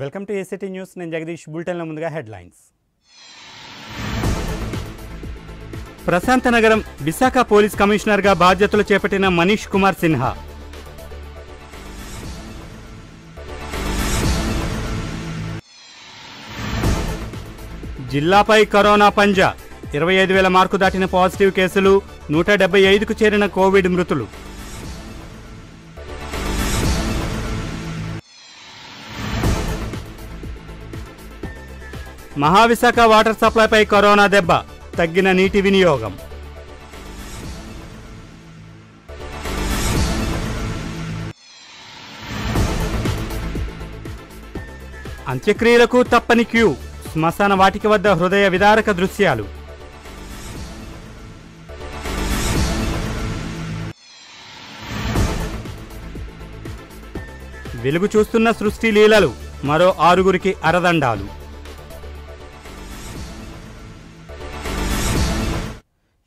Welcome to ACT news నేను జగదీష్ బులెటిన్ల ముందుగా headlines ప్రశాంత నగరం విశాఖ పోలీస్ కమిషనర్గా బాధ్యతలు చేపట్టిన మనీష్ కుమార్ సిన్హా జిల్లాపై కరోనా పంజా ఇరవై ఐదు వేల మార్కు దాటిన పాజిటివ్ కేసులు నూట డెబ్బై ఐదుకు చేరిన కోవిడ్ మృతులు మహావిశాఖ వాటర్ సప్లైపై కరోనా దెబ్బ తగ్గిన నీటి వినియోగం అంత్యక్రియలకు తప్పని క్యూ శ్మశాన వాటిక వద్ద హృదయ విదారక దృశ్యాలు వెలుగు చూస్తున్న సృష్టి లీలలు మరో ఆరుగురికి అరదండాలు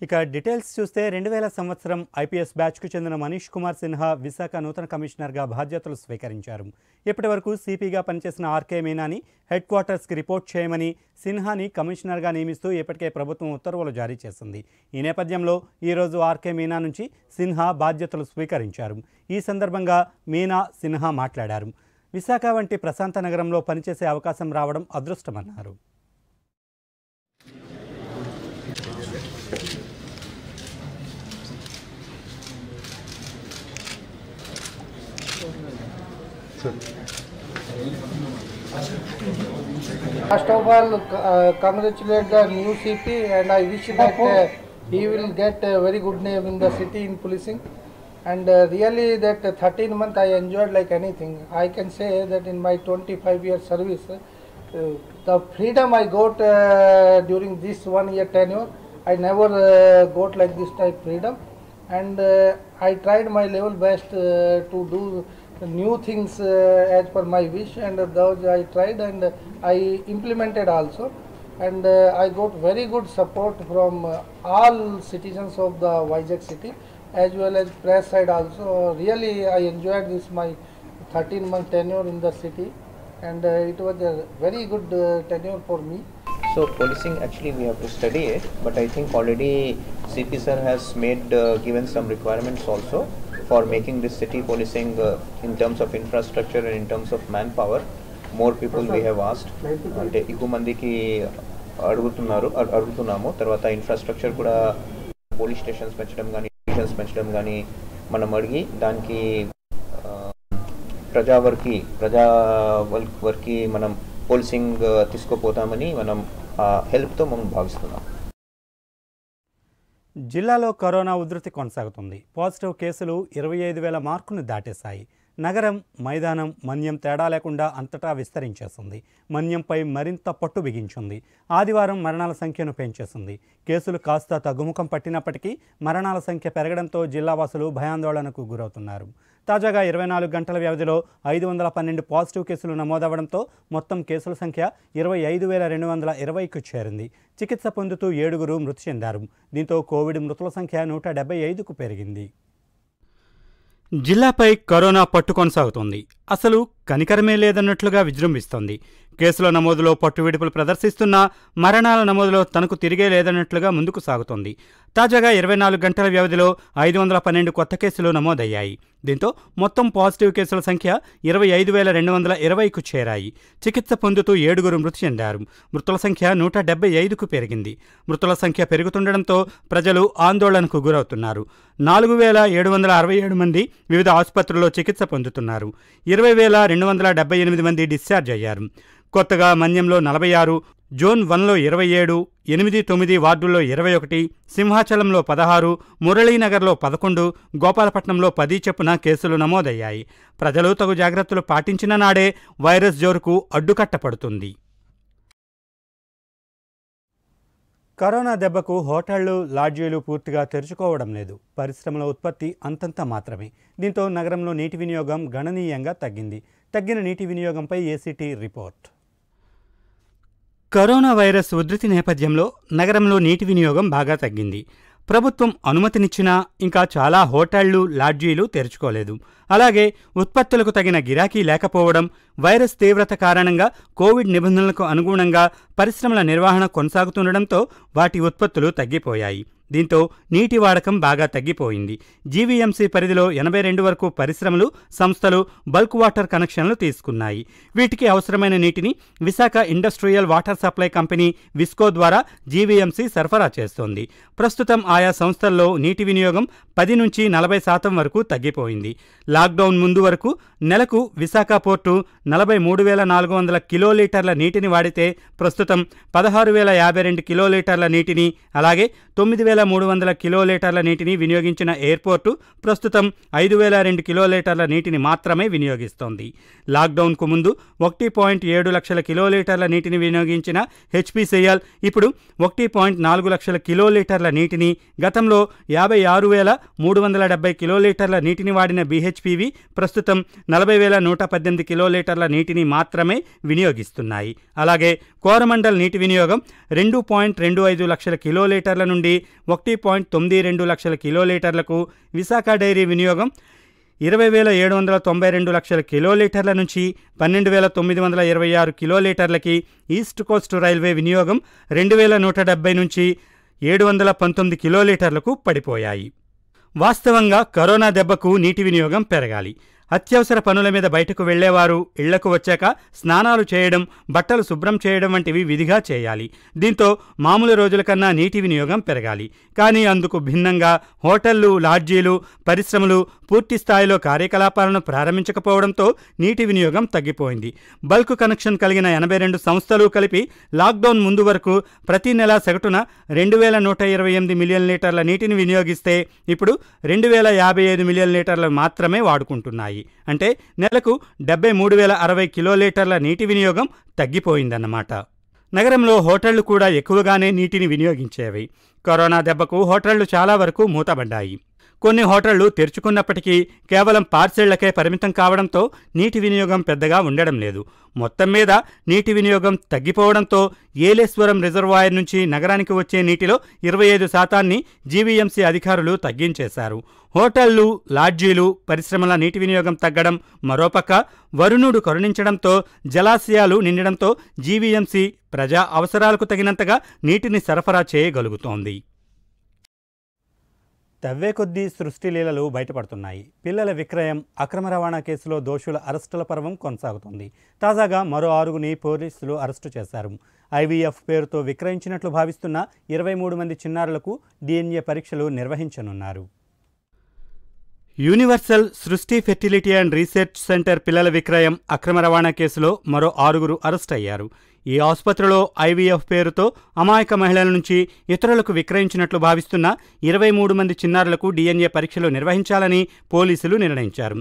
ఇక డీటెయిల్స్ చూస్తే రెండు వేల సంవత్సరం ఐపీఎస్ బ్యాచ్కు చెందిన మనీష్ కుమార్ సిన్హా విశాఖ నూతన కమిషనర్గా బాధ్యతలు స్వీకరించారు ఇప్పటి వరకు సిపిగా పనిచేసిన ఆర్కే మీనాని హెడ్ క్వార్టర్స్కి రిపోర్ట్ చేయమని సిన్హాని కమిషనర్గా నియమిస్తూ ఇప్పటికే ప్రభుత్వం ఉత్తర్వులు జారీ చేసింది ఈ నేపథ్యంలో ఈరోజు ఆర్కే మీనా నుంచి సిన్హా బాధ్యతలు స్వీకరించారు ఈ సందర్భంగా మీనా సిన్హా మాట్లాడారు విశాఖ వంటి ప్రశాంత నగరంలో పనిచేసే అవకాశం రావడం అదృష్టమన్నారు First of all, uh, congratulate the new CP and I wish that uh, he will get a very good name in the city in policing. And uh, really that 13 month I enjoyed like anything. I can say that in my 25 year service, uh, the freedom I got uh, during this one year tenure, I never uh, got like this type freedom. And I tried my level best to do new things uh, as per my wish and those I tried and I implemented also and uh, I got very good support from uh, all citizens of the Vizag city as well as press side also. Really I enjoyed this my 13 month tenure in the city and uh, it was a very good uh, tenure for me. So policing actually we have to study it but I think already CP sir has made uh, given some requirements also for making this city policing uh, in terms of infrastructure and in terms of manpower more people we have asked అంటే ఎక్కువ మందికి అడుగుతున్నారు అడుగుతున్నాము తర్వాత infrastructure కూడా police stations పెంచడం కానీ stations పెంచడం కానీ మనం అడిగి దానికి ప్రజా వర్కి ప్రజా వర్క్ వర్కి మనం పోలీసింగ్ తీసుకోపోతామని మనం హెల్ప్తో మనం భావిస్తున్నాం జిల్లాలో కరోనా ఉధృతి కొనసాగుతుంది పాజిటివ్ కేసులు ఇరవై ఐదు వేల మార్కును దాటేశాయి నగరం మైదానం మన్యం తేడా లేకుండా అంతటా విస్తరించేసింది మన్యంపై మరింత పట్టు బిగించింది ఆదివారం మరణాల సంఖ్యను పెంచేసింది కేసులు కాస్త తగ్గుముఖం పట్టినప్పటికీ మరణాల సంఖ్య పెరగడంతో జిల్లావాసులు భయాందోళనకు గురవుతున్నారు తాజాగా ఇరవై నాలుగు గంటల వ్యవధిలో ఐదు వందల పన్నెండు పాజిటివ్ కేసులు నమోదవడంతో మొత్తం కేసుల సంఖ్య ఇరవై ఐదు వేల రెండు వందల ఇరవైకు చేరింది చికిత్స పొందుతూ ఏడుగురు మృతి చెందారు దీంతో కోవిడ్ మృతుల సంఖ్య నూట డెబ్బై ఐదుకు పెరిగింది జిల్లాపై కరోనా పట్టు కొనసాగుతోంది అసలు కనికరమే లేదన్నట్లుగా విజృంభిస్తోంది కేసుల నమోదులో పట్టువిడుపులు ప్రదర్శిస్తున్నా మరణాల నమోదులో తనకు తిరిగే లేదన్నట్లుగా ముందుకు సాగుతోంది తాజాగా ఇరవై నాలుగు గంటల వ్యవధిలో ఐదు వందల పన్నెండు కొత్త కేసులు నమోదయ్యాయి దీంతో మొత్తం పాజిటివ్ కేసుల సంఖ్య ఇరవై ఐదు వేల రెండు వందల ఇరవైకు చేరాయి చికిత్స పొందుతూ ఏడుగురు మృతి చెందారు మృతుల సంఖ్య నూట డెబ్బై ఐదుకు పెరిగింది మృతుల సంఖ్య పెరుగుతుండటంతో ప్రజలు ఆందోళనకు గురవుతున్నారు నాలుగు వేల ఏడు వందల అరవై ఏడు మంది వివిధ ఆసుపత్రుల్లో చికిత్స పొందుతున్నారు ఇరవై వేల రెండు వందల డెబ్బై ఎనిమిది మంది డిశ్చార్జ్ అయ్యారు కొత్తగా మన్యంలో నలభై ఆరు జోన్ వన్లో ఇరవై ఏడు ఎనిమిది తొమ్మిది వార్డుల్లో ఇరవై ఒకటి సింహాచలంలో పదహారు మురళీనగర్లో పదకొండు గోపాలపట్నంలో పది చెప్పున కేసులు నమోదయ్యాయి ప్రజలు తగు జాగ్రత్తలు పాటించిన నాడే వైరస్ జోరుకు అడ్డుకట్టపడుతుంది కరోనా దెబ్బకు హోటళ్లు లాడ్జీలు పూర్తిగా తెరుచుకోవడం లేదు పరిశ్రమల ఉత్పత్తి అంతంత మాత్రమే దీంతో నగరంలో నీటి వినియోగం గణనీయంగా తగ్గింది తగ్గిన నీటి వినియోగంపై ఏసీటీ రిపోర్ట్ కరోనా వైరస్ ఉధృతి నేపథ్యంలో నగరంలో నీటి వినియోగం బాగా తగ్గింది ప్రభుత్వం అనుమతినిచ్చినా ఇంకా చాలా హోటళ్లు లాడ్జీలు తెరుచుకోలేదు అలాగే ఉత్పత్తులకు తగిన గిరాకీ లేకపోవడం వైరస్ తీవ్రత కారణంగా కోవిడ్ నిబంధనలకు అనుగుణంగా పరిశ్రమల నిర్వహణ కొనసాగుతుండడంతో వాటి ఉత్పత్తులు తగ్గిపోయాయి దీంతో నీటి వాడకం బాగా తగ్గిపోయింది జీవీఎంసీ పరిధిలో ఎనభై రెండు వరకు పరిశ్రమలు సంస్థలు బల్క్ వాటర్ కనెక్షన్లు తీసుకున్నాయి వీటికి అవసరమైన నీటిని Visakha industrial water supply company VISCO ద్వారా జీవీఎంసీ సరఫరా చేస్తోంది ప్రస్తుతం ఆయా సంస్థల్లో నీటి వినియోగం పది నుంచి నలభై శాతం వరకు తగ్గిపోయింది లాక్డౌన్ ముందు వరకు నెలకు విశాఖ పోర్టు నలభై మూడు వేల నాలుగు వందల కిలోలీటర్ల నీటిని వాడితే ప్రస్తుతం పదహారు వేల యాభై రెండు కిలోలీటర్ల నీటిని అలాగే తొమ్మిది వేల మూడు వందల కిలోలీటర్ల నీటిని వినియోగించిన ఎయిర్పోర్టు ప్రస్తుతం ఐదు వేల రెండు కిలోలీటర్ల నీటిని మాత్రమే వినియోగిస్తోంది లాక్డౌన్కు ముందు ఒకటి పాయింట్ ఏడు లక్షల కిలోలీటర్ల నీటిని వినియోగించిన హెచ్పిసిఎల్ ఇప్పుడు ఒకటి పాయింట్ నాలుగు లక్షల కిలోలీటర్ల నీటిని గతంలో యాభై ఆరు వేల మూడు వందల డెబ్బై కిలోలీటర్ల నీటిని వాడిన బీహెచ్పివి ప్రస్తుతం నలభై వేల నూట పద్దెనిమిది కిలోలీటర్ల నీటిని మాత్రమే వినియోగిస్తున్నాయి అలాగే కోరమండల్ నీటి వినియోగం రెండు పాయింట్ రెండు ఐదు లక్షల కిలోలీటర్ల నుండి ఒకటి పాయింట్ తొమ్మిది రెండు లక్షల కిలోలీటర్లకు విశాఖ డైరీ వినియోగం ఇరవై వేల ఏడు వందల తొంభై రెండు లక్షల కిలోలీటర్ల నుంచి పన్నెండు వేల తొమ్మిది వందల ఇరవై ఆరు కిలోలీటర్లకి ఈస్ట్ కోస్ట్ రైల్వే వినియోగం రెండు వేల నూట డెబ్బై నుంచి ఏడు వందల పంతొమ్మిది కిలోలీటర్లకు పడిపోయాయి వాస్తవంగా కరోనా దెబ్బకు నీటి వినియోగం పెరగాలి అత్యవసర పనుల మీద బయటకు వెళ్లేవారు ఇళ్లకు వచ్చాక స్నానాలు చేయడం బట్టలు శుభ్రం చేయడం వంటివి విధిగా చేయాలి దీంతో మామూలు రోజుల కన్నా నీటి వినియోగం పెరగాలి కానీ అందుకు భిన్నంగా హోటళ్లు లాడ్జీలు పరిశ్రమలు పూర్తి స్థాయిలో కార్యకలాపాలను ప్రారంభించకపోవడంతో నీటి వినియోగం తగ్గిపోయింది బల్క్ కనెక్షన్ కలిగిన ఎనభై రెండు సంస్థలు కలిపి లాక్డౌన్ ముందు వరకు ప్రతి నెల సగటున రెండు వేల నూట ఇరవై ఎనిమిది మిలియన్ లీటర్ల నీటిని వినియోగిస్తే ఇప్పుడు రెండు వేల యాభై ఐదు మిలియన్ లీటర్లు మాత్రమే వాడుకుంటున్నాయి అంటే నెలకు డెబ్బై మూడు వేల అరవై కిలోలీటర్ల నీటి వినియోగం తగ్గిపోయిందన్నమాట నగరంలో హోటళ్లు కూడా ఎక్కువగానే నీటిని వినియోగించేవి కరోనా దెబ్బకు హోటళ్లు చాలా వరకు మూతబడ్డాయి కొన్ని హోటళ్లు తెరుచుకున్నప్పటికీ కేవలం పార్సెళ్లకే పరిమితం కావడంతో నీటి వినియోగం పెద్దగా ఉండడం లేదు మొత్తం మీద నీటి వినియోగం తగ్గిపోవడంతో ఏలేశ్వరం రిజర్వాయర్ నుంచి నగరానికి వచ్చే నీటిలో ఇరవై ఐదు శాతాన్ని జీవీఎంసీ అధికారులు తగ్గించేశారు హోటళ్లు లాడ్జీలు పరిశ్రమల నీటి వినియోగం తగ్గడం మరోపక్క వరుణుడు కరుణించడంతో జలాశయాలు నిండడంతో జీవీఎంసీ ప్రజా అవసరాలకు తగినంతగా నీటిని సరఫరా చేయగలుగుతోంది తవ్వే కొద్దీ సృష్టి లీలలు బయటపడుతున్నాయి పిల్లల విక్రయం అక్రమ రవాణా కేసులో దోషుల అరెస్టుల పర్వం కొనసాగుతుంది తాజాగా మరో ఆరుగుని పోలీసులు అరెస్టు చేశారు ఐవీఎఫ్ పేరుతో విక్రయించినట్లు భావిస్తున్న ఇరవై మూడు మంది చిన్నారులకు డిఎన్ఏ పరీక్షలు నిర్వహించనున్నారు యూనివర్సల్ సృష్టి ఫెర్టిలిటీ అండ్ రీసెర్చ్ సెంటర్ పిల్లల విక్రయం అక్రమ రవాణా కేసులో మరో ఆరుగురు అరెస్ట్ అయ్యారు ఈ ఆసుపత్రిలో ఐవీఎఫ్ పేరుతో అమాయక మహిళల నుంచి ఇతరులకు విక్రయించినట్లు భావిస్తున్న ఇరవై మూడు మంది చిన్నారులకు డిఎన్ఏ పరీక్షలు నిర్వహించాలని పోలీసులు నిర్ణయించారు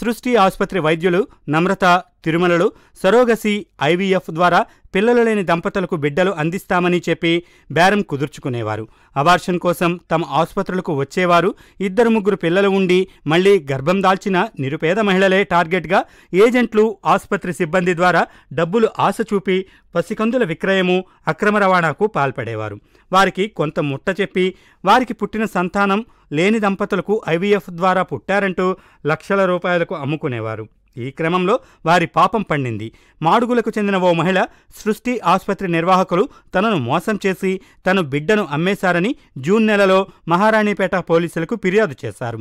సృష్టి ఆసుపత్రి వైద్యులు నమ్రత తిరుమలలో సరోగసి ఐవీఎఫ్ ద్వారా పిల్లలు లేని దంపతులకు బిడ్డలు అందిస్తామని చెప్పి బేరం కుదుర్చుకునేవారు అబార్షన్ కోసం తమ ఆసుపత్రులకు వచ్చేవారు ఇద్దరు ముగ్గురు పిల్లలు ఉండి మళ్లీ గర్భం దాల్చిన నిరుపేద మహిళలే టార్గెట్గా ఏజెంట్లు ఆసుపత్రి సిబ్బంది ద్వారా డబ్బులు ఆశ చూపి పసికందుల విక్రయము అక్రమ రవాణాకు పాల్పడేవారు వారికి కొంత ముట్ట చెప్పి వారికి పుట్టిన సంతానం లేని దంపతులకు ఐవీఎఫ్ ద్వారా పుట్టారంటూ లక్షల రూపాయలకు అమ్ముకునేవారు ఈ క్రమంలో వారి పాపం పండింది మాడుగులకు చెందిన ఓ మహిళ సృష్టి ఆసుపత్రి నిర్వాహకులు తనను మోసం చేసి తన బిడ్డను అమ్మేశారని జూన్ నెలలో మహారాణిపేట పోలీసులకు ఫిర్యాదు చేశారు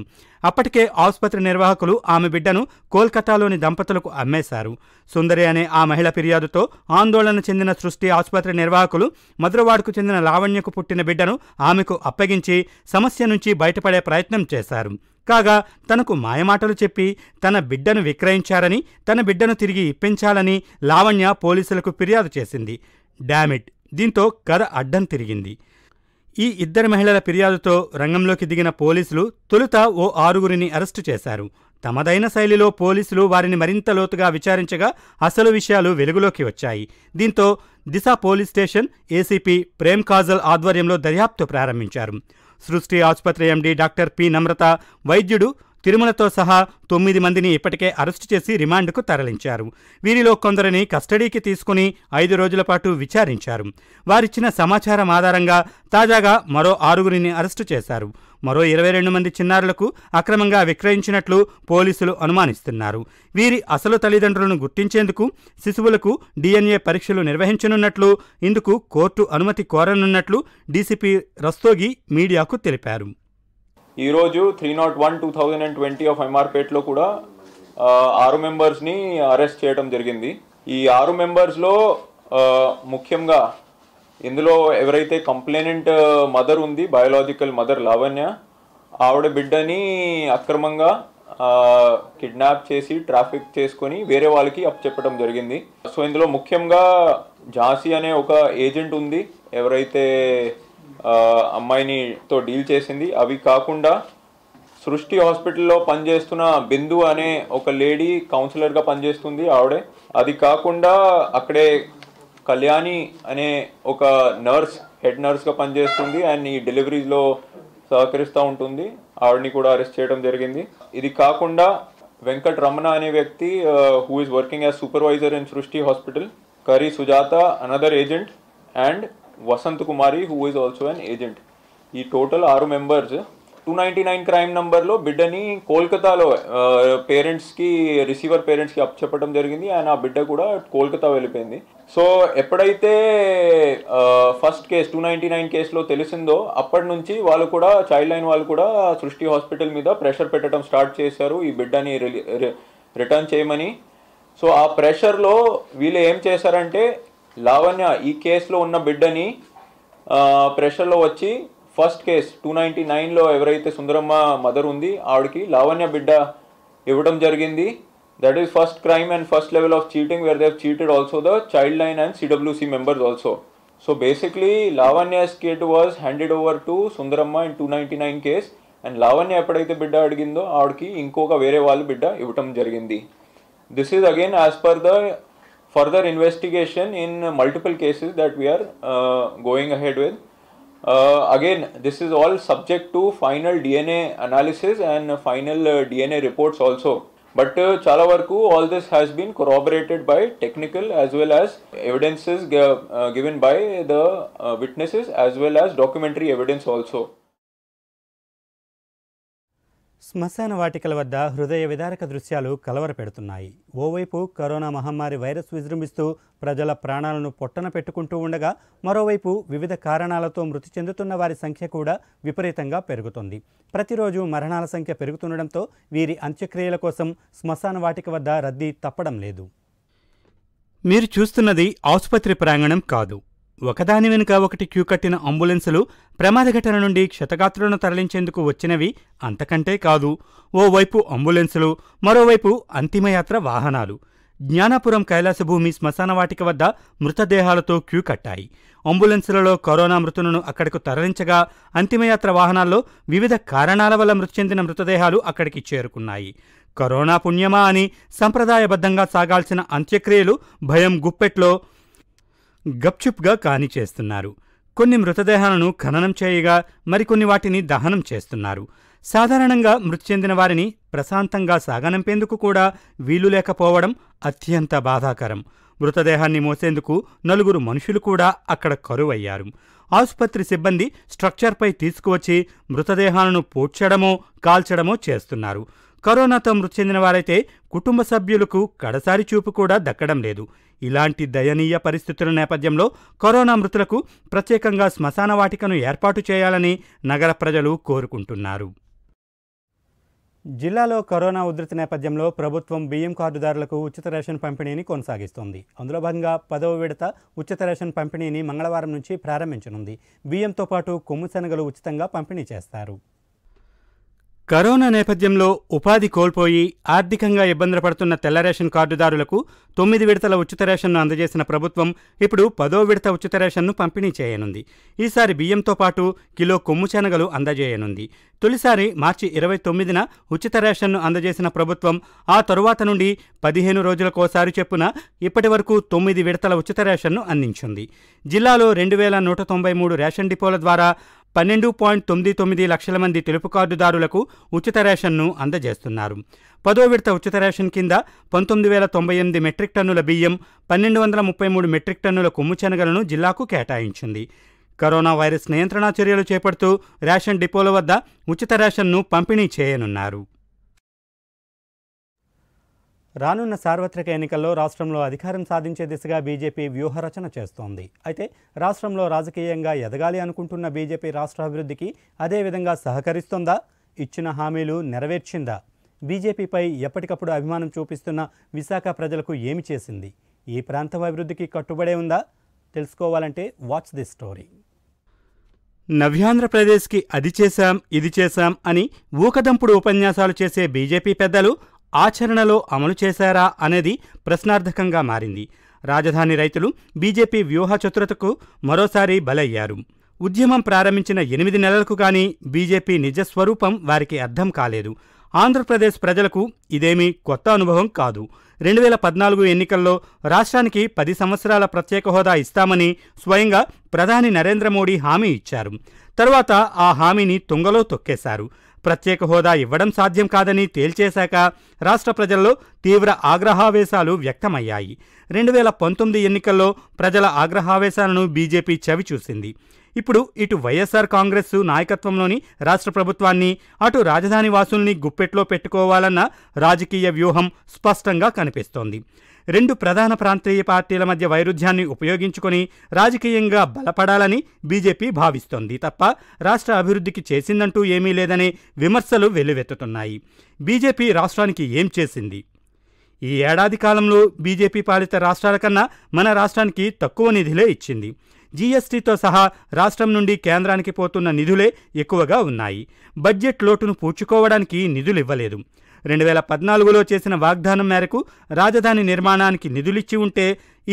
అప్పటికే ఆసుపత్రి నిర్వాహకులు ఆమె బిడ్డను కోల్కతాలోని దంపతులకు అమ్మేశారు సుందరి అనే ఆ మహిళ ఫిర్యాదుతో ఆందోళన చెందిన సృష్టి ఆసుపత్రి నిర్వాహకులు మధురవాడకు చెందిన లావణ్యకు పుట్టిన బిడ్డను ఆమెకు అప్పగించి సమస్య నుంచి బయటపడే ప్రయత్నం చేశారు కాగా తనకు మాయమాటలు చెప్పి తన బిడ్డను విక్రయించారని తన బిడ్డను తిరిగి ఇప్పించాలని లావణ్య పోలీసులకు ఫిర్యాదు చేసింది డామిట్ దీంతో కథ అడ్డం తిరిగింది ఈ ఇద్దరు మహిళల ఫిర్యాదుతో రంగంలోకి దిగిన పోలీసులు తొలుత ఓ ఆరుగురిని అరెస్టు చేశారు తమదైన శైలిలో పోలీసులు వారిని మరింత లోతుగా విచారించగా అసలు విషయాలు వెలుగులోకి వచ్చాయి దీంతో Disha police station ACP Prem Kajal ఆధ్వర్యంలో దర్యాప్తు ప్రారంభించారు సృష్టి ఆసుపత్రి ఎండీ డాక్టర్ పి నమ్రత వైద్యుడు తిరుమలతో సహా తొమ్మిది మందిని ఇప్పటికే అరెస్టు చేసి రిమాండ్కు తరలించారు వీరిలో కొందరిని కస్టడీకి తీసుకుని ఐదు రోజుల పాటు విచారించారు వారిచ్చిన సమాచారం ఆధారంగా తాజాగా మరో ఆరుగురిని అరెస్టు చేశారు మరో ఇరవై రెండు మంది చిన్నారులకు అక్రమంగా విక్రయించినట్లు పోలీసులు అనుమానిస్తున్నారు వీరి అసలు తల్లిదండ్రులను గుర్తించేందుకు శిశువులకు డిఎన్ఏ పరీక్షలు నిర్వహించనున్నట్లు ఇందుకు కోర్టు అనుమతి కోరనున్నట్లు డీసీపీ రస్తోగి మీడియాకు తెలిపారు ఈరోజు three not one two thousand and twenty of ఎంఆర్పేట్లో కూడా ఆరు మెంబర్స్ని అరెస్ట్ చేయడం జరిగింది ఈ ఆరు మెంబర్స్లో ముఖ్యంగా ఇందులో ఎవరైతే కంప్లైనెంట్ uh, మదర్ ఉంది బయోలాజికల్ మదర్ లావణ్య ఆవిడ బిడ్డని అక్రమంగా కిడ్నాప్ uh, చేసి ట్రాఫిక్ చేసుకొని వేరే వాళ్ళకి అప్పచెప్పడం జరిగింది సో ఇందులో ముఖ్యంగా ఝాన్సీ అనే ఒక ఏజెంట్ ఉంది ఎవరైతే uh, అమ్మాయిని తో డీల్ చేసింది అవి కాకుండా సృష్టి హాస్పిటల్లో పనిచేస్తున్న బిందు అనే ఒక లేడీ కౌన్సిలర్గా పనిచేస్తుంది ఆవిడే అది కాకుండా అక్కడే కళ్యాణి అనే ఒక నర్స్ హెడ్ నర్స్గా పనిచేస్తుంది అండ్ ఈ డెలివరీస్లో సహకరిస్తూ ఉంటుంది ఆవిడని కూడా అరెస్ట్ చేయడం జరిగింది ఇది కాకుండా వెంకట్ రమణ అనే వ్యక్తి who is working as supervisor in Srishti hospital Kari Sujatha another agent and Vasanth Kumari who is also an agent ఈ టోటల్ ఆరు members two ninety nine crime నంబర్లో బిడ్డని కోల్కతాలో పేరెంట్స్కి రిసీవర్ పేరెంట్స్కి అప్ చెప్పడం జరిగింది అండ్ ఆ బిడ్డ కూడా కోల్కతా వెళ్ళిపోయింది సో ఎప్పుడైతే first case two ninety nine కేసులో తెలిసిందో అప్పటి నుంచి వాళ్ళు కూడా చైల్డ్ లైన్ వాళ్ళు కూడా సృష్టి హాస్పిటల్ మీద ప్రెషర్ పెట్టడం స్టార్ట్ చేశారు ఈ బిడ్డని రిటర్న్ చేయమని సో ఆ ప్రెషర్లో వీళ్ళు ఏం చేశారంటే లావణ్య ఈ కేసులో ఉన్న బిడ్డని ప్రెషర్లో వచ్చి ఫస్ట్ కేస్ టూ నైంటీ నైన్లో ఎవరైతే సుందరమ్మ మదర్ ఉంది ఆవిడకి లావణ్య బిడ్డ ఇవ్వడం జరిగింది that is first crime and first level of cheating where they cheated also the child line and CWC members also so basically Lavanya kid was handed over to Sundaramma in two ninety nine case and Lavanya ఎప్పుడైతే బిడ్డ అడిగిందో ఆవిడకి ఇంకొక వేరే వాళ్ళ బిడ్డ ఇవ్వటం జరిగింది this is again as per the further investigation in multiple cases that we are going ahead with Uh, again, this is all subject to final DNA analysis and final uh, DNA reports also. But uh, all this has been corroborated by technical as well as evidences uh, uh, given by the uh, witnesses as well as documentary evidence also. శ్మశాన వాటికల వద్ద హృదయ విదారక దృశ్యాలు కలవరపెడుతున్నాయి ఓవైపు corona మహమ్మారి virus విజృంభిస్తూ ప్రజల ప్రాణాలను పొట్టన పెట్టుకుంటూ ఉండగా మరోవైపు వివిధ కారణాలతో మృతి చెందుతున్న వారి సంఖ్య కూడా విపరీతంగా పెరుగుతుంది ప్రతిరోజు మరణాల సంఖ్య పెరుగుతుండడంతో వీరి అంత్యక్రియల కోసం శ్మశాన వాటిక వద్ద రద్దీ తప్పడం లేదు మీరు చూస్తున్నది ఆసుపత్రి ప్రాంగణం కాదు ఒకదాని వెనుక ఒకటి క్యూ కట్టిన అంబులెన్సులు ప్రమాద ఘటన నుండి క్షతగాత్రులను తరలించేందుకు వచ్చినవి అంతకంటే కాదు ఓవైపు అంబులెన్సులు మరోవైపు అంతిమయాత్ర వాహనాలు జ్ఞానాపురం కైలాసభూమి శ్మశానవాటిక వద్ద మృతదేహాలతో క్యూ కట్టాయి అంబులెన్సులలో కరోనా మృతులను అక్కడకు తరలించగా అంతిమయాత్ర వాహనాల్లో వివిధ కారణాల వల్ల మృతి చెందిన మృతదేహాలు అక్కడికి చేరుకున్నాయి కరోనా పుణ్యమా అని సంప్రదాయబద్ధంగా సాగాల్సిన అంత్యక్రియలు భయం గుప్పెట్లో గప్చుప్గా కాని చేస్తున్నారు కొన్ని మృతదేహాలను ఖననం చేయగా మరికొన్ని వాటిని దహనం చేస్తున్నారు సాధారణంగా మృతి చెందిన వారిని ప్రశాంతంగా సాగనంపేందుకు కూడా వీలు లేకపోవడం అత్యంత బాధాకరం మృతదేహాన్ని మోసేందుకు నలుగురు మనుషులు కూడా అక్కడ కరువయ్యారు ఆసుపత్రి సిబ్బంది స్ట్రక్చర్పై తీసుకువచ్చి మృతదేహాలను పూడ్చడమో కాల్చడమో చేస్తున్నారు కరోనాతో మృతి చెందిన వారైతే కుటుంబ సభ్యులకు కడసారి చూపు కూడా దక్కడం లేదు ఇలాంటి దయనీయ పరిస్థితుల నేపథ్యంలో కరోనా మృతులకు ప్రత్యేకంగా శ్మశాన వాటికను ఏర్పాటు చేయాలని నగర ప్రజలు కోరుకుంటున్నారు జిల్లాలో కరోనా ఉధృతి నేపథ్యంలో ప్రభుత్వం బియ్యం కార్డుదారులకు ఉచిత రేషన్ పంపిణీని కొనసాగిస్తోంది అందులో భాగంగా పదవ విడత ఉచిత రేషన్ పంపిణీని మంగళవారం నుంచి ప్రారంభించనుంది బియ్యంతో పాటు కొమ్ము ఉచితంగా పంపిణీ చేస్తారు కరోనా నేపథ్యంలో ఉపాధి కోల్పోయి ఆర్థికంగా ఇబ్బంది పడుతున్న తెల్ల రేషన్ కార్డుదారులకు తొమ్మిది విడతల ఉచిత రేషన్ను అందజేసిన ప్రభుత్వం ఇప్పుడు పదో విడత ఉచిత రేషన్ను పంపిణీ చేయనుంది ఈసారి బియ్యంతో పాటు కిలో కొమ్ము శనగలు అందజేయనుంది తొలిసారి మార్చి ఇరవై తొమ్మిదిన ఉచిత రేషన్ను అందజేసిన ప్రభుత్వం ఆ తరువాత నుండి పదిహేను రోజులకోసారి చెప్పున ఇప్పటి వరకు తొమ్మిది విడతల ఉచిత రేషన్ను అందించింది జిల్లాలో రెండు వేల నూట తొంభై మూడు రేషన్ డిపోల ద్వారా పన్నెండు పాయింట్ తొమ్మిది తొమ్మిది లక్షల మంది తెలుపు కార్డుదారులకు ఉచిత రేషన్ను అందజేస్తున్నారు పదో విడత ఉచిత రేషన్ కింద పంతొమ్మిది వేల తొంభై ఎనిమిది మెట్రిక్ టన్నుల బియ్యం పన్నెండు వందల ముప్పై మూడు మెట్రిక్ టన్నుల కొమ్ము శనగలను జిల్లాకు కేటాయించింది కరోనా వైరస్ నియంత్రణ చర్యలు చేపడుతూ రేషన్ డిపోల వద్ద ఉచిత రేషన్ను పంపిణీ చేయనున్నారు రానున్న సార్వత్రిక ఎన్నికల్లో రాష్ట్రంలో అధికారం సాధించే దిశగా బీజేపీ వ్యూహరచన చేస్తోంది అయితే రాష్ట్రంలో రాజకీయంగా ఎదగాలి అనుకుంటున్న బీజేపీ రాష్ట్ర అభివృద్ధికి అదేవిధంగా సహకరిస్తోందా ఇచ్చిన హామీలు నెరవేర్చిందా బీజేపీపై ఎప్పటికప్పుడు అభిమానం చూపిస్తున్న విశాఖ ప్రజలకు ఏమి చేసింది ఈ ప్రాంతం అభివృద్ధికి కట్టుబడే ఉందా తెలుసుకోవాలంటే వాచ్ దిస్ స్టోరీ నవ్యాంధ్రప్రదేశ్కి అది చేశాం ఇది చేశాం అని ఊకదంపుడు ఉపన్యాసాలు చేసే బీజేపీ పెద్దలు ఆచరణలో అమలు చేశారా అనేది ప్రశ్నార్థకంగా మారింది రాజధాని రైతులు బీజేపీ వ్యూహచతురతకు మరోసారి బలయ్యారు ఉద్యమం ప్రారంభించిన ఎనిమిది నెలలకు కానీ బీజేపీ నిజస్వరూపం వారికి అర్థం కాలేదు ఆంధ్రప్రదేశ్ ప్రజలకు ఇదేమీ కొత్త అనుభవం కాదు రెండు వేల పద్నాలుగు ఎన్నికల్లో రాష్ట్రానికి పది సంవత్సరాల ప్రత్యేక హోదా ఇస్తామని స్వయంగా ప్రధాని నరేంద్ర మోడీ హామీ ఇచ్చారు తరువాత ఆ హామీని తుంగలో తొక్కేశారు ప్రత్యేక హోదా ఇవ్వడం సాధ్యం కాదని తేల్చేశాక రాష్ట్ర ప్రజల్లో తీవ్ర ఆగ్రహావేశాలు వ్యక్తమయ్యాయి రెండు వేల పంతొమ్మిది ఎన్నికల్లో ప్రజల ఆగ్రహావేశాలను బీజేపీ చవిచూసింది ఇప్పుడు ఇటు వైఎస్ఆర్ కాంగ్రెస్ నాయకత్వంలోని రాష్ట్ర ప్రభుత్వాన్ని అటు రాజధాని వాసుల్ని గుప్పెట్లో పెట్టుకోవాలన్న రాజకీయ వ్యూహం స్పష్టంగా కనిపిస్తోంది రెండు ప్రధాన ప్రాంతీయ పార్టీల మధ్య వైరుధ్యాన్ని ఉపయోగించుకుని రాజకీయంగా బలపడాలని బీజేపీ భావిస్తోంది తప్ప రాష్ట్ర అభివృద్ధికి చేసిందంటూ ఏమీ లేదనే విమర్శలు వెల్లువెత్తుతున్నాయి బీజేపీ రాష్ట్రానికి ఏం చేసింది ఈ ఏడాది కాలంలో బీజేపీ పాలిత రాష్ట్రాల కన్నా మన రాష్ట్రానికి తక్కువ నిధులే ఇచ్చింది జీఎస్టీతో సహా రాష్ట్రం నుండి కేంద్రానికి పోతున్న నిధులే ఎక్కువగా ఉన్నాయి బడ్జెట్ లోటును పూడ్చుకోవడానికి నిధులు ఇవ్వలేదు రెండు వేల పద్నాలుగులో చేసిన వాగ్దానం మేరకు రాజధాని నిర్మాణానికి నిధులిచ్చి ఉంటే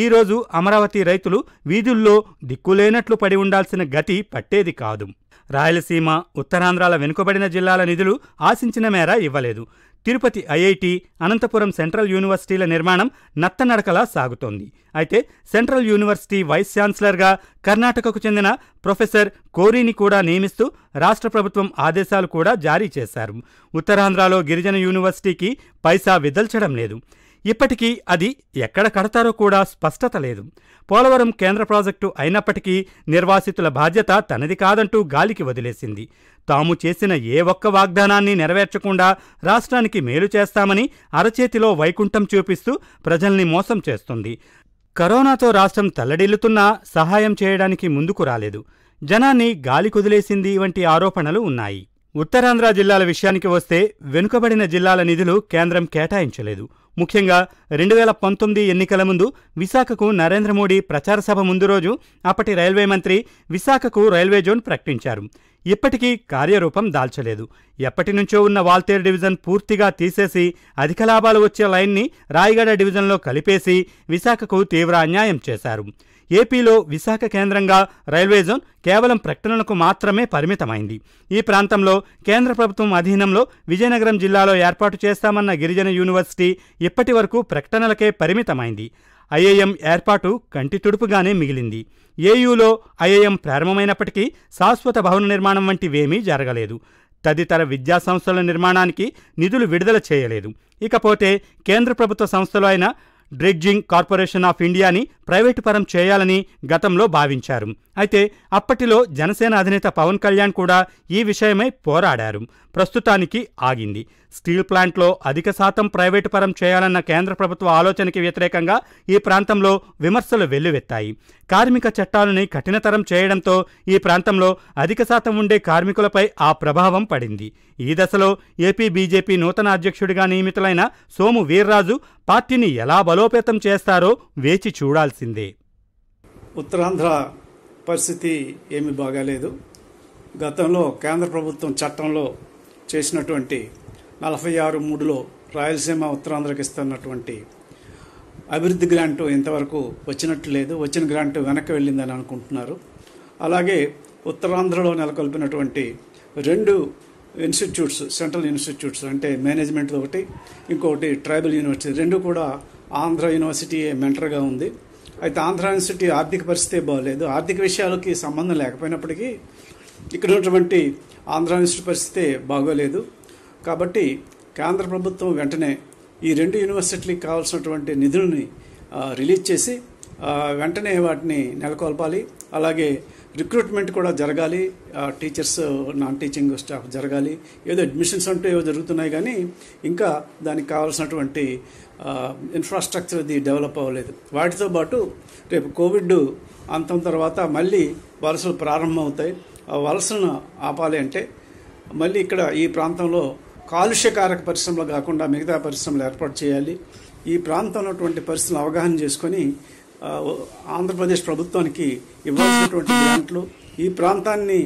ఈరోజు అమరావతి రైతులు వీధుల్లో దిక్కులేనట్లు పడి ఉండాల్సిన గతి పట్టేది కాదు రాయలసీమ ఉత్తరాంధ్రాల వెనుకబడిన జిల్లాల నిధులు ఆశించిన మేర ఇవ్వలేదు తిరుపతి ఐఐటి అనంతపురం సెంట్రల్ యూనివర్సిటీల నిర్మాణం నత్తనడకలా సాగుతోంది అయితే సెంట్రల్ యూనివర్సిటీ వైస్ ఛాన్సలర్గా కర్ణాటకకు చెందిన ప్రొఫెసర్ కోరీని కూడా నియమిస్తూ రాష్ట్ర ప్రభుత్వం ఆదేశాలు కూడా జారీ చేశారు ఉత్తరాంధ్రలో గిరిజన యూనివర్సిటీకి పైసా విదల్చడం లేదు ఇప్పటికీ అది ఎక్కడ కడతారో కూడా స్పష్టత లేదు పోలవరం కేంద్ర ప్రాజెక్టు అయినప్పటికీ నిర్వాసితుల బాధ్యత తనది కాదంటూ గాలికి వదిలేసింది తాము చేసిన ఏ ఒక్క వాగ్దానాన్ని నెరవేర్చకుండా రాష్ట్రానికి మేలు చేస్తామని అరచేతిలో వైకుంఠం చూపిస్తూ ప్రజల్ని మోసం చేస్తుంది కరోనాతో రాష్ట్రం తల్లడిల్లుతున్నా సహాయం చేయడానికి ముందుకు రాలేదు జనాన్ని గాలి కుదిలేసింది వంటి ఆరోపణలు ఉన్నాయి ఉత్తరాంధ్ర జిల్లాల విషయానికి వస్తే వెనుకబడిన జిల్లాల నిధులు కేంద్రం కేటాయించలేదు ముఖ్యంగా రెండు వేల పంతొమ్మిది ఎన్నికల ముందు విశాఖకు నరేంద్ర మోడీ ప్రచార సభ ముందు రోజు అప్పటి రైల్వే మంత్రి విశాఖకు రైల్వే జోన్ ప్రకటించారు ఇప్పటికీ కార్యరూపం దాల్చలేదు ఎప్పటి నుంచో ఉన్న వాల్తేరు డివిజన్ పూర్తిగా తీసేసి అధిక లాభాలు వచ్చే లైన్ని రాయగడ డివిజన్లో కలిపేసి విశాఖకు తీవ్ర అన్యాయం చేశారు ఏపీలో విశాఖ కేంద్రంగా రైల్వే జోన్ కేవలం ప్రకటనలకు మాత్రమే పరిమితమైంది ఈ ప్రాంతంలో కేంద్ర ప్రభుత్వం అధీనంలో విజయనగరం జిల్లాలో ఏర్పాటు చేస్తామన్న గిరిజన యూనివర్సిటీ ఇప్పటి వరకు ప్రకటనలకే పరిమితమైంది ఐఏఎం ఏర్పాటు కంటి తుడుపుగానే మిగిలింది ఏయూలో ఐఏఎం ప్రారంభమైనప్పటికీ శాశ్వత భవన నిర్మాణం వంటివేమీ జరగలేదు తదితర విద్యా సంస్థల నిర్మాణానికి నిధులు విడుదల చేయలేదు ఇకపోతే కేంద్ర ప్రభుత్వ సంస్థలు అయిన డ్రెడ్జింగ్ కార్పొరేషన్ ఆఫ్ ఇండియాని ప్రైవేటు పరం చేయాలని గతంలో భావించారు అయితే అప్పటిలో జనసేన అధినేత పవన్ కళ్యాణ్ కూడా ఈ విషయమై పోరాడారు ప్రస్తుతానికి ఆగింది స్టీల్ ప్లాంట్లో అధిక శాతం ప్రైవేటు పరం చేయాలన్న కేంద్ర ప్రభుత్వ ఆలోచనకి వ్యతిరేకంగా ఈ ప్రాంతంలో విమర్శలు వెల్లువెత్తాయి కార్మిక చట్టాలని కఠినతరం చేయడంతో ఈ ప్రాంతంలో అధిక శాతం ఉండే కార్మికులపై ఆ ప్రభావం పడింది ఈ దశలో ఏపీ బీజేపీ నూతన అధ్యక్షుడిగా నియమితులైన సోము వీర్రాజు పార్టీని ఎలా బలోపేతం చేస్తారో వేచి చూడాల్సిందే ఉత్తరాంధ్ర పరిస్థితి ఏమి బాగాలేదు గతంలో కేంద్ర ప్రభుత్వం చట్టంలో చేసినటువంటి నలభై ఆరు మూడులో రాయలసీమ ఉత్తరాంధ్రకి ఇస్తున్నటువంటి అభివృద్ధి గ్రాంటు ఇంతవరకు వచ్చినట్లు లేదు వచ్చిన గ్రాంటు వెనక్కి వెళ్ళిందని అనుకుంటున్నారు అలాగే ఉత్తరాంధ్రలో నెలకొల్పినటువంటి రెండు ఇన్స్టిట్యూట్స్ సెంట్రల్ ఇన్స్టిట్యూట్స్ అంటే మేనేజ్మెంట్ ఒకటి ఇంకొకటి ట్రైబల్ యూనివర్సిటీ రెండు కూడా ఆంధ్ర యూనివర్సిటీ మెంటర్గా ఉంది అయితే ఆంధ్ర యూనివర్సిటీ ఆర్థిక పరిస్థితి బాగలేదు ఆర్థిక విషయాలకి సంబంధం లేకపోయినప్పటికీ ఇక్కడ ఉన్నటువంటి ఆంధ్ర యూనివర్సిటీ పరిస్థితి బాగోలేదు కాబట్టి కేంద్ర ప్రభుత్వం వెంటనే ఈ రెండు యూనివర్సిటీలకు కావాల్సినటువంటి నిధుల్ని రిలీజ్ చేసి వెంటనే వాటిని నెలకొల్పాలి అలాగే రిక్రూట్మెంట్ కూడా జరగాలి టీచర్స్ నాన్ టీచింగ్ స్టాఫ్ జరగాలి ఏదో అడ్మిషన్స్ అంటూ ఏవో జరుగుతున్నాయి కానీ ఇంకా దానికి కావాల్సినటువంటి ఇన్ఫ్రాస్ట్రక్చర్ అది డెవలప్ అవ్వలేదు వాటితో పాటు రేపు కోవిడ్ అంతం తర్వాత మళ్ళీ వలసలు ప్రారంభమవుతాయి వలసలను ఆపాలి అంటే మళ్ళీ ఇక్కడ ఈ ప్రాంతంలో కాలుష్యకారక పరిశ్రమలు కాకుండా మిగతా పరిశ్రమలు ఏర్పాటు చేయాలి ఈ ప్రాంతంలో ఉన్నటువంటి పరిస్థితులు అవగాహన చేసుకొని ఆంధ్రప్రదేశ్ ప్రభుత్వానికి ఇవ్వాల్సినటువంటి గ్రాంట్లు ఈ ప్రాంతాన్ని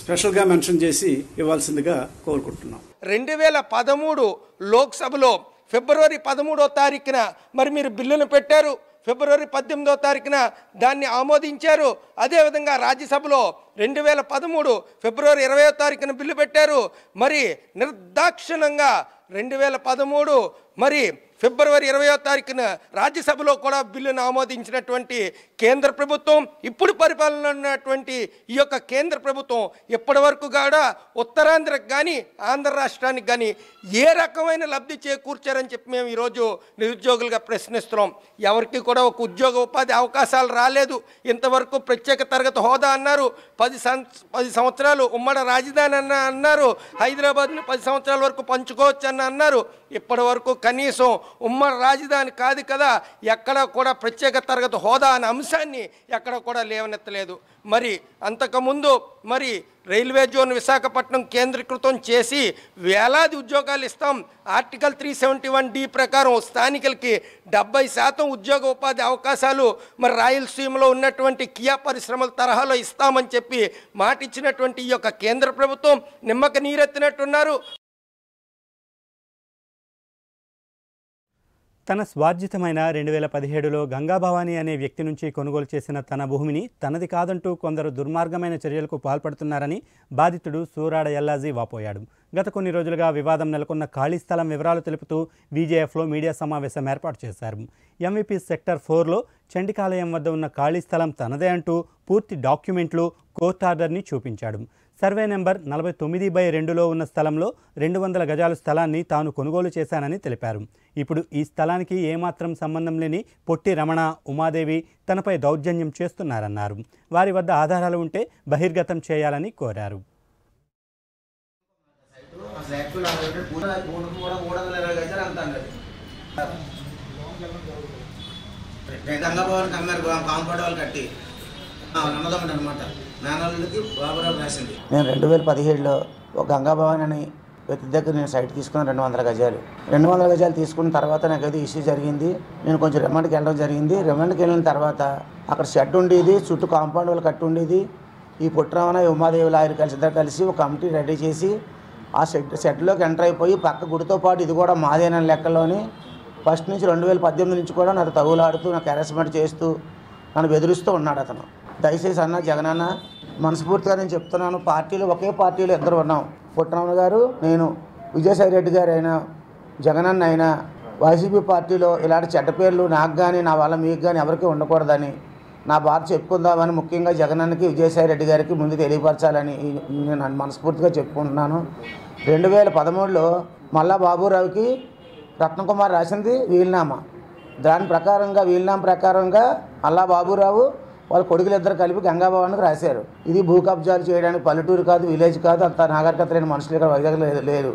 స్పెషల్గా మెన్షన్ చేసి ఇవ్వాల్సిందిగా కోరుకుంటున్నాం రెండు వేల పదమూడు లోక్సభలో ఫిబ్రవరి పదమూడో తారీఖున మరి మీరు బిల్లును పెట్టారు ఫిబ్రవరి పద్దెనిమిదో తారీఖున దాన్ని ఆమోదించారు అదేవిధంగా రాజ్యసభలో రెండు వేల పదమూడు ఫిబ్రవరి ఇరవయో తారీఖున బిల్లు పెట్టారు మరి నిర్దాక్షిణంగా రెండు వేల పదమూడు మరి ఫిబ్రవరి ఇరవయో తారీఖున రాజ్యసభలో కూడా బిల్లును ఆమోదించినటువంటి కేంద్ర ప్రభుత్వం ఇప్పుడు పరిపాలన ఉన్నటువంటి ఈ యొక్క కేంద్ర ప్రభుత్వం ఇప్పటి వరకు కూడా ఉత్తరాంధ్రకు కానీ ఆంధ్ర రాష్ట్రానికి కానీ ఏ రకమైన లబ్ధి చేకూర్చారని చెప్పి మేము ఈరోజు నిరుద్యోగులుగా ప్రశ్నిస్తున్నాం ఎవరికి కూడా ఒక ఉద్యోగ ఉపాధి అవకాశాలు రాలేదు ఇంతవరకు ప్రత్యేక తరగతి హోదా అన్నారు పది సం పది సంవత్సరాలు ఉమ్మడి రాజధాని అన్న అన్నారు హైదరాబాద్ని పది సంవత్సరాల వరకు పంచుకోవచ్చు అన్న అన్నారు ఇప్పటి వరకు కనీసం ఉమ్మడి రాజధాని కాదు కదా ఎక్కడ కూడా ప్రత్యేక తరగతి హోదా అనే అంశాన్ని ఎక్కడ కూడా లేవనెత్తలేదు మరి అంతకుముందు మరి రైల్వే జోన్ విశాఖపట్నం కేంద్రీకృతం చేసి వేలాది ఉద్యోగాలు ఇస్తాం article three seventy one D ప్రకారం స్థానికులకి డెబ్బై శాతం ఉద్యోగ ఉపాధి అవకాశాలు మరి రాయలసీమలో ఉన్నటువంటి కియా పరిశ్రమల తరహాలో ఇస్తామని చెప్పి మాటిచ్చినటువంటి ఈ యొక్క కేంద్ర ప్రభుత్వం నిమ్మక నీరెత్తినట్టున్నారు తన స్వార్జితమైన రెండు వేల పదిహేడులో గంగాభవాని అనే వ్యక్తి నుంచి కొనుగోలు చేసిన తన భూమిని తనది కాదంటూ కొందరు దుర్మార్గమైన చర్యలకు పాల్పడుతున్నారని బాధితుడు సూరాడ ఎల్లాజీ వాపోయాడు గత కొన్ని రోజులుగా వివాదం నెలకొన్న ఖాళీ స్థలం వివరాలు తెలుపుతూ విజేఎఫ్లో మీడియా సమావేశం ఏర్పాటు చేశారు ఎంవిపి సెక్టర్ ఫోర్లో చండికాలయం వద్ద ఉన్న ఖాళీ స్థలం తనదే అంటూ పూర్తి డాక్యుమెంట్లు కోర్టు ఆర్డర్ని చూపించాడు సర్వే నెంబర్ నలభై తొమ్మిది బై రెండులో ఉన్న స్థలంలో రెండు వందల గజాల స్థలాన్ని తాను కొనుగోలు చేశానని తెలిపారు ఇప్పుడు ఈ స్థలానికి ఏమాత్రం సంబంధం లేని పొట్టి రమణ ఉమాదేవి తనపై దౌర్జన్యం చేస్తున్నారన్నారు వారి వద్ద ఆధారాలు ఉంటే బహిర్గతం చేయాలని కోరారు కట్టి అన్నదమ్ముడు అనమాట నేను రెండు వేల పదిహేడులో ఒక గంగాభవన్ అని వ్యక్తి దగ్గర నేను సైట్ తీసుకున్నాను రెండు వందల గజాలు రెండు వందల గజాలు తీసుకున్న తర్వాత నాకు అది ఇష్యూ జరిగింది నేను కొంచెం రిమాండ్కి వెళ్ళడం జరిగింది రిమాండ్కి వెళ్ళిన తర్వాత అక్కడ షెడ్ ఉండేది చుట్టూ కాంపౌండ్ వాళ్ళు కట్టి ఉండేది ఈ పుట్టరామన ఉమాదేవి లాయర్ కలిసి ఇద్దరు కలిసి ఒక కమిటీ రెడీ చేసి ఆ షెడ్ షెడ్లోకి ఎంటర్ అయిపోయి పక్క గుడితో పాటు ఇది కూడా మాదేన లెక్కలోని ఫస్ట్ నుంచి రెండు వేల పద్దెనిమిది నుంచి కూడా నాకు తగులాడుతూ నాకు హెరాస్మెంట్ చేస్తూ నన్ను బెదిరిస్తూ ఉన్నాడు అతను దయచేసి అన్న జగనన్న మనస్ఫూర్తిగా నేను చెప్తున్నాను పార్టీలు ఒకే పార్టీలో ఇద్దరు ఉన్నాం పుట్టరామ గారు నేను విజయసాయి రెడ్డి గారు అయినా జగనన్న అయినా వైసీపీ పార్టీలో ఇలాంటి చెడ్డ పేర్లు నాకు కానీ నా వల్ల మీకు కానీ ఎవరికీ ఉండకూడదని నా బాధ చెప్పుకుందామని ముఖ్యంగా జగనన్నకి విజయసాయి రెడ్డి గారికి ముందు తెలియపరచాలని నేను మనస్ఫూర్తిగా చెప్పుకుంటున్నాను రెండు వేల పదమూడులో మల్లా బాబురావుకి రత్నకుమార్ రాసింది వీలునామా దాని ప్రకారంగా వీలునామా ప్రకారంగా మల్లా బాబురావు వాళ్ళ కొడుకులు ఇద్దరు కలిపి గంగాభవానికి రాశారు ఇది భూ కబ్జాలు చేయడానికి పల్లెటూరు కాదు విలేజ్ కాదు అంత నాగరికత లేని మనుషులు ఇక్కడ వైజాగ్లో లేదు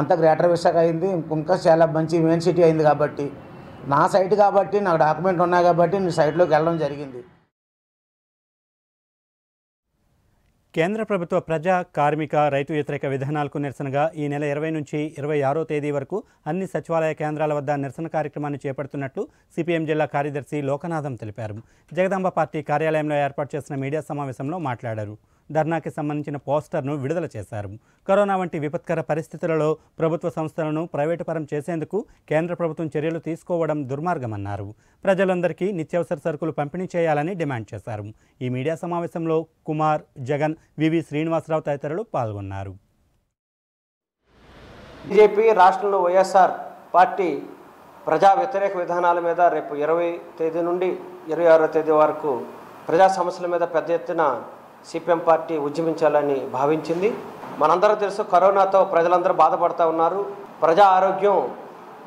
అంత గ్రేటర్ విశాఖ అయింది ఇంకా చాలా మంచి మెయిన్ సిటీ అయింది కాబట్టి నా సైట్ కాబట్టి నాకు డాక్యుమెంట్ ఉన్నాయి కాబట్టి నేను సైట్లోకి వెళ్ళడం జరిగింది కేంద్ర ప్రభుత్వ ప్రజా కార్మిక రైతు వ్యతిరేక విధానాలకు నిరసనగా ఈ నెల ఇరవై నుంచి ఇరవై ఆరో తేదీ వరకు అన్ని సచివాలయ కేంద్రాల వద్ద నిరసన కార్యక్రమాన్ని చేపడుతున్నట్లు సిపిఎం జిల్లా కార్యదర్శి లోకనాథం తెలిపారు జగదాంబ పార్టీ కార్యాలయంలో ఏర్పాటు చేసిన మీడియా సమావేశంలో మాట్లాడారు ధర్నాకి సంబంధించిన పోస్టర్ను విడుదల చేశారు కరోనా వంటి విపత్కర పరిస్థితులలో ప్రభుత్వ సంస్థలను ప్రైవేటు పరం చేసేందుకు కేంద్ర ప్రభుత్వం చర్యలు తీసుకోవడం దుర్మార్గమన్నారు ప్రజలందరికీ నిత్యావసర సరుకులు పంపిణీ చేయాలని డిమాండ్ చేశారు ఈ మీడియా సమావేశంలో కుమార్ జగన్ వివి శ్రీనివాసరావు తదితరులు పాల్గొన్నారు బీజేపీ రాష్ట్రంలో వైఎస్ఆర్ పార్టీ ప్రజా వ్యతిరేక విధానాల మీద రేపు ఇరవై తేదీ నుండి ఇరవై ఆరో తేదీ వరకు ప్రజా సమస్యల మీద పెద్ద ఎత్తున సిపిఎం పార్టీ ఉద్యమించాలని భావించింది మనందరూ తెలుసు కరోనాతో ప్రజలందరూ బాధపడుతూ ఉన్నారు ప్రజా ఆరోగ్యం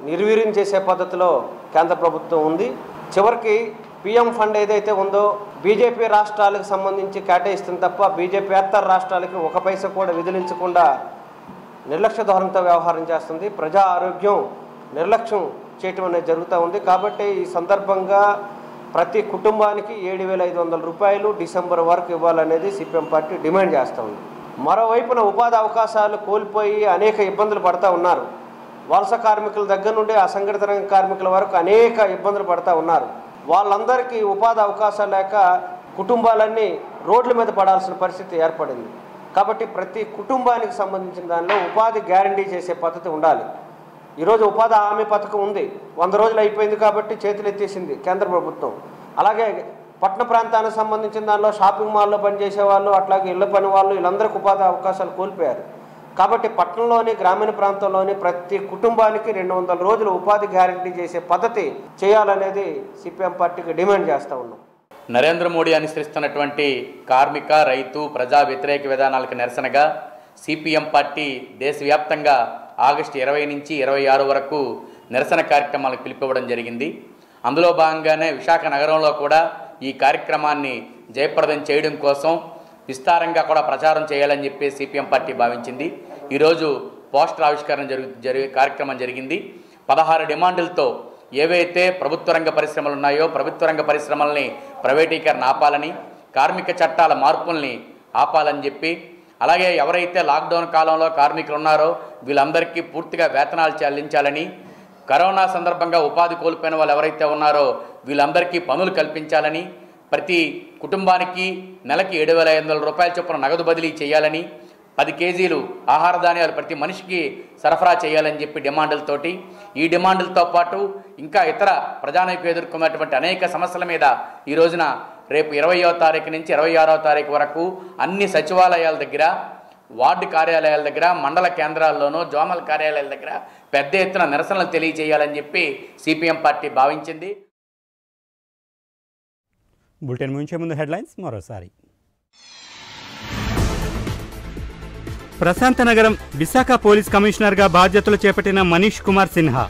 నిర్వీర్యం చేసే పద్ధతిలో కేంద్ర ప్రభుత్వం ఉంది చివరికి పిఎం ఫండ్ ఏదైతే ఉందో బీజేపీ రాష్ట్రాలకు సంబంధించి కేటాయిస్తుంది తప్ప బీజేపీ అత్తర రాష్ట్రాలకి ఒక పైస కూడా విధులించకుండా నిర్లక్ష్య ధోరణితో వ్యవహారం చేస్తుంది ప్రజా ఆరోగ్యం నిర్లక్ష్యం చేయటం అనేది జరుగుతూ ఉంది కాబట్టి ఈ సందర్భంగా ప్రతి కుటుంబానికి ఏడు వేల ఐదు వందల రూపాయలు డిసెంబర్ వరకు ఇవ్వాలనేది సిపిఎం పార్టీ డిమాండ్ చేస్తూ ఉంది మరోవైపున ఉపాధి అవకాశాలు కోల్పోయి అనేక ఇబ్బందులు పడతా ఉన్నారు వలస కార్మికుల దగ్గర నుండి అసంఘటిత రంగ కార్మికుల వరకు అనేక ఇబ్బందులు పడతా ఉన్నారు వాళ్ళందరికీ ఉపాధి అవకాశాలు లేక కుటుంబాలన్నీ రోడ్ల మీద పడాల్సిన పరిస్థితి ఏర్పడింది కాబట్టి ప్రతి కుటుంబానికి సంబంధించిన దానిలో ఉపాధి గ్యారంటీ చేసే పద్ధతి ఉండాలి ఈరోజు ఉపాధి హామీ పథకం ఉంది వంద రోజులు అయిపోయింది కాబట్టి చేతులు ఎత్తేసింది కేంద్ర ప్రభుత్వం అలాగే పట్టణ ప్రాంతానికి సంబంధించిన దానిలో షాపింగ్ మాల్లో పనిచేసే వాళ్ళు అట్లాగే ఇళ్ళ పని వాళ్ళు వీళ్ళందరికీ ఉపాధి అవకాశాలు కోల్పోయారు కాబట్టి పట్టణంలోని గ్రామీణ ప్రాంతంలోని ప్రతి కుటుంబానికి రెండు వందల రోజులు ఉపాధి గ్యారంటీ చేసే పద్ధతి చేయాలనేది సిపిఎం పార్టీకి డిమాండ్ చేస్తూ ఉన్నాం నరేంద్ర మోడీ అనుసరిస్తున్నటువంటి కార్మిక రైతు ప్రజా వ్యతిరేక విధానాలకు నిరసనగా సిపిఎం పార్టీ దేశవ్యాప్తంగా ఆగస్టు ఇరవై నుంచి ఇరవై ఆరు వరకు నిరసన కార్యక్రమాలకు పిలిపివ్వడం జరిగింది అందులో భాగంగానే విశాఖ నగరంలో కూడా ఈ కార్యక్రమాన్ని జయప్రదం చేయడం కోసం విస్తారంగా కూడా ప్రచారం చేయాలని చెప్పి సిపిఎం పార్టీ భావించింది ఈరోజు పోస్టర్ ఆవిష్కరణ జరుగు జరిగే కార్యక్రమం జరిగింది పదహారు డిమాండ్లతో ఏవైతే ప్రభుత్వ రంగ పరిశ్రమలు ఉన్నాయో ప్రభుత్వ రంగ పరిశ్రమల్ని ప్రైవేటీకరణ ఆపాలని కార్మిక చట్టాల మార్పుల్ని ఆపాలని చెప్పి అలాగే ఎవరైతే లాక్డౌన్ కాలంలో కార్మికులు ఉన్నారో వీళ్ళందరికీ పూర్తిగా వేతనాలు చెల్లించాలని కరోనా సందర్భంగా ఉపాధి కోల్పోయిన వాళ్ళు ఎవరైతే ఉన్నారో వీళ్ళందరికీ పనులు కల్పించాలని ప్రతి కుటుంబానికి నెలకి ఏడు వేల ఐదు రూపాయల చొప్పున నగదు బదిలీ చేయాలని పది కేజీలు ఆహార ధాన్యాలు ప్రతి మనిషికి సరఫరా చేయాలని చెప్పి డిమాండ్లతోటి ఈ డిమాండ్లతో పాటు ఇంకా ఇతర ప్రజానికి ఎదుర్కొన్నటువంటి అనేక సమస్యల మీద ఈ రోజున రేపు ఇరవయో తారీఖు నుంచి ఇరవై ఆరో తారీఖు వరకు అన్ని సచివాలయాల దగ్గర వార్డు కార్యాలయాల దగ్గర మండల కేంద్రాల్లోనూ జోమల కార్యాలయాల దగ్గర పెద్ద ఎత్తున నిరసనలు తెలియజేయాలని చెప్పి సిపిఎం పార్టీ భావించింది బులెటిన్ ముంచే ముందు హెడ్లైన్స్ మరోసారి ప్రశాంత నగరం విశాఖ పోలీస్ కమిషనర్గా బాధ్యతలు చేపట్టిన మనీష్ కుమార్ సిన్హా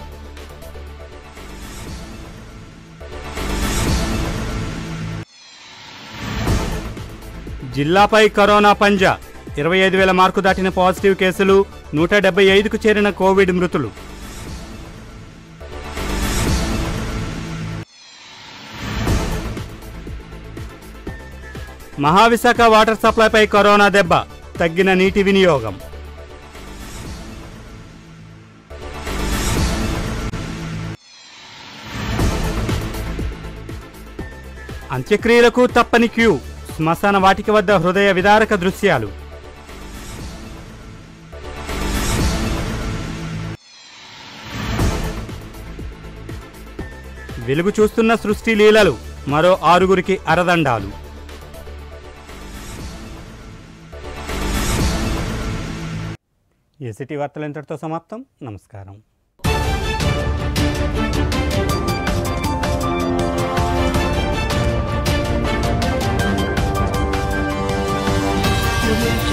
జిల్లాపై కరోనా పంజా ఇరవై ఐదు వేల మార్కు దాటిన పాజిటివ్ కేసులు నూట డెబ్బై ఐదుకు చేరిన కోవిడ్ మృతులు మహావిశాఖ వాటర్ సప్లైపై కరోనా దెబ్బ తగ్గిన నీటి వినియోగం అంత్యక్రియలకు తప్పని క్యూ శ్మశాన వాటిక వద్ద హృదయ విదారక దృశ్యాలు వెలుగు చూస్తున్న సృష్టి లీలలు మరో ఆరుగురికి అరదండాలు ఎసిటీ వార్తలు ఇంతటితో సమాప్తం నమస్కారం Thank you.